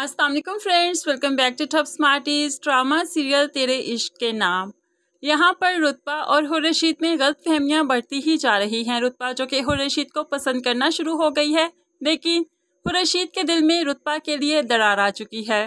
Aslam friends welcome back to tough smarties drama serial Tere Ishq के नाम यहाँ पर रुतबा और हुरशीद में गलत फहमियाँ बढ़ती ही जा रही हैं रुतबा जो कि हुरशीद को पसंद करना शुरू हो गई है लेकिन हुरशीद के दिल में रुतबा के लिए दरार आ चुकी है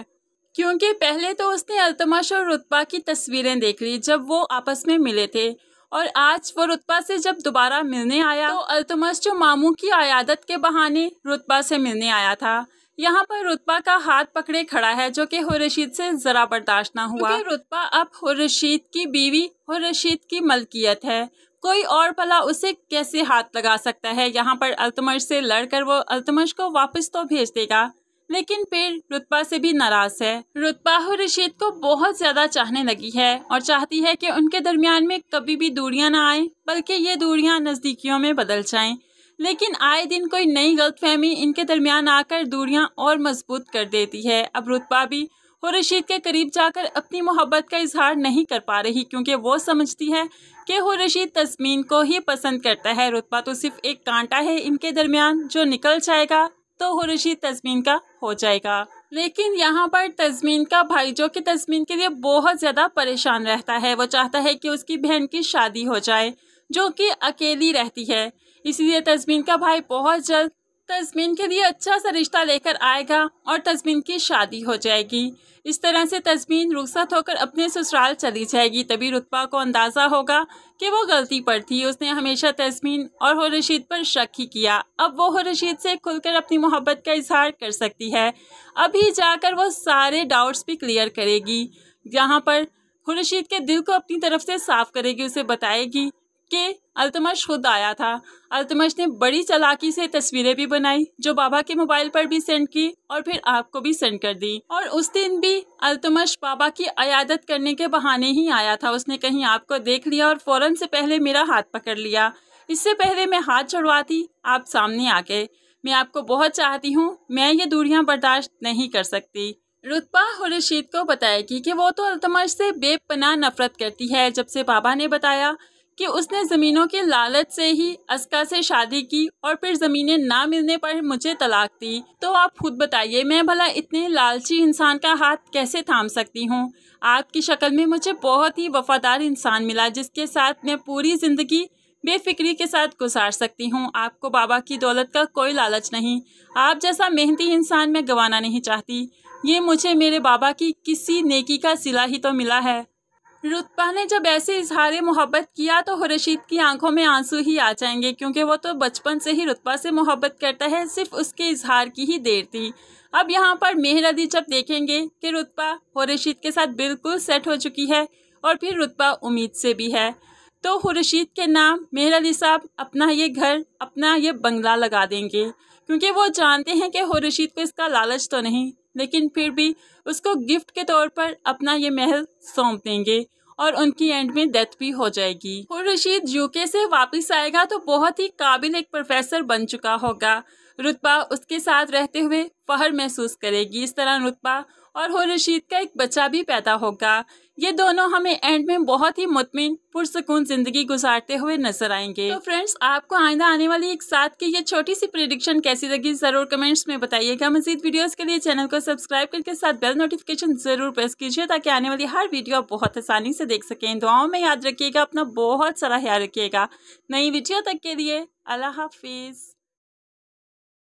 क्योंकि पहले तो उसने अल्तमाश और रुतबा की तस्वीरें देख ली जब वो आपस में मिले थे और आज वो रुतबा से जब दोबारा मिलने आया तो अल्तमस जो मामू की आयादत के बहाने रुतबा से मिलने आया था यहाँ पर रुतबा का हाथ पकड़े खड़ा है जो कि हुरशीद से जरा बर्दाश्त ना हुआ रुतबा अब हुरशीद की बीवी हुरशीद की मलकियत है कोई और भला उसे कैसे हाथ लगा सकता है यहाँ पर अल्तमश से लड़कर वो अल्तमश को वापस तो भेज देगा लेकिन फिर रुतबा से भी नाराज है रुतबा रशीद को बहुत ज्यादा चाहने लगी है और चाहती है कि उनके दरमियान में कभी भी दूरियां ना आए बल्कि ये दूरियां नजदीकियों में बदल जाएं लेकिन आए दिन कोई नई गलतफहमी इनके दरमियान आकर दूरियां और मजबूत कर देती है अब रुतबा भी और रशीद के करीब जाकर अपनी मोहब्बत का इजहार नहीं कर पा रही क्योंकि वो समझती है कि हो रशीद तस्मीन को ही पसंद करता है रुतबा तो सिर्फ एक कांटा है इनके दरमियान जो निकल जाएगा तो हो रशीद तस्मीन का हो जाएगा लेकिन यहाँ पर तस्मीन का भाई जो कि तस्मीन के लिए बहुत ज़्यादा परेशान रहता है वो चाहता है कि उसकी बहन की शादी हो जाए जो कि अकेली रहती है इसलिए तस्मीन का भाई बहुत जल्द तस्मीन के लिए अच्छा सा रिश्ता लेकर आएगा और तस्मीन की शादी हो जाएगी इस तरह से तस्मीन रुखसत होकर अपने ससुराल चली जाएगी तभी रुतबा को अंदाज़ा होगा कि वो गलती पर थी उसने हमेशा तस्मीन और हो रशीद पर शक ही किया अब वो हो रशीद से खुलकर अपनी मोहब्बत का इजहार कर सकती है अभी जाकर वो सारे डाउट्स भी क्लियर करेगी यहाँ पर हो रशीद के दिल को अपनी तरफ से साफ करेगी उसे बताएगी कि अल्तमश खुद आया था अल्तमश ने बड़ी चलाकी से तस्वीरें भी बनाई जो बाबा के मोबाइल पर भी सेंड की और फिर आपको भी सेंड कर दी और उस दिन भी अल्तमश बाबा की अयादत करने के बहाने ही आया था उसने कहीं आपको देख लिया और फौरन से पहले मेरा हाथ पकड़ लिया इससे पहले मैं हाथ छुड़वाती आप सामने आके मैं आपको बहुत चाहती हूँ मैं ये दूरियाँ बर्दाश्त नहीं कर सकती रुतबा रशीद को बताएगी कि वो तो अल्तमश से बेपना नफरत करती है जब से बाबा ने बताया कि उसने ज़मीनों के लालच से ही अस्का से शादी की और फिर ज़मीनें ना मिलने पर मुझे तलाक दी तो आप खुद बताइए मैं भला इतने लालची इंसान का हाथ कैसे थाम सकती हूँ आपकी शक्ल में मुझे बहुत ही वफ़ादार इंसान मिला जिसके साथ मैं पूरी ज़िंदगी बेफिक्री के साथ गुजार सकती हूँ आपको बाबा की दौलत का कोई लालच नहीं आप जैसा मेहनती इंसान मैं गंवाना नहीं चाहती ये मुझे मेरे बाबा की किसी नेकी का सिला ही तो मिला है रुतबा ने जब ऐसे इजहार मोहब्बत किया तो रशीद की आंखों में आंसू ही आ जाएंगे क्योंकि वो तो बचपन से ही रुतबा से मोहब्बत करता है सिर्फ उसके इजहार की ही देर थी अब यहाँ पर मेहर अली जब देखेंगे कि रुतबा रशीद के साथ बिल्कुल सेट हो चुकी है और फिर रुतबा उम्मीद से भी है तो रशीद के नाम मेहर अली साहब अपना ये घर अपना ये बंगला लगा देंगे क्योंकि वो जानते हैं कि रशीद को इसका लालच तो नहीं लेकिन फिर भी उसको गिफ्ट के तौर पर अपना ये महल सौंप देंगे और उनकी एंड में डेथ भी हो जाएगी और रशीद यूके से वापस आएगा तो बहुत ही काबिल एक प्रोफेसर बन चुका होगा रुतबा उसके साथ रहते हुए फहर महसूस करेगी इस तरह रुतबा और हो रशीद का एक बच्चा भी पैदा होगा ये दोनों हमें एंड में बहुत ही मुतमिन पुरसकून ज़िंदगी गुजारते हुए नजर आएंगे तो फ्रेंड्स आपको आइंदा आने वाली एक साथ की ये छोटी सी प्रिडिक्शन कैसी लगी ज़रूर कमेंट्स में बताइएगा मजीद वीडियोस के लिए चैनल को सब्सक्राइब करके साथ बेल नोटिफिकेशन ज़रूर प्रेस कीजिए ताकि आने वाली हर वीडियो आप बहुत आसानी से देख सकें दुआओं में याद रखिएगा अपना बहुत सारा ख्याल रखिएगा नई वीडियो तक के लिए अल्लाह हाफिज़